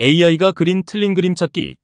AI가 그린 틀린 그림 찾기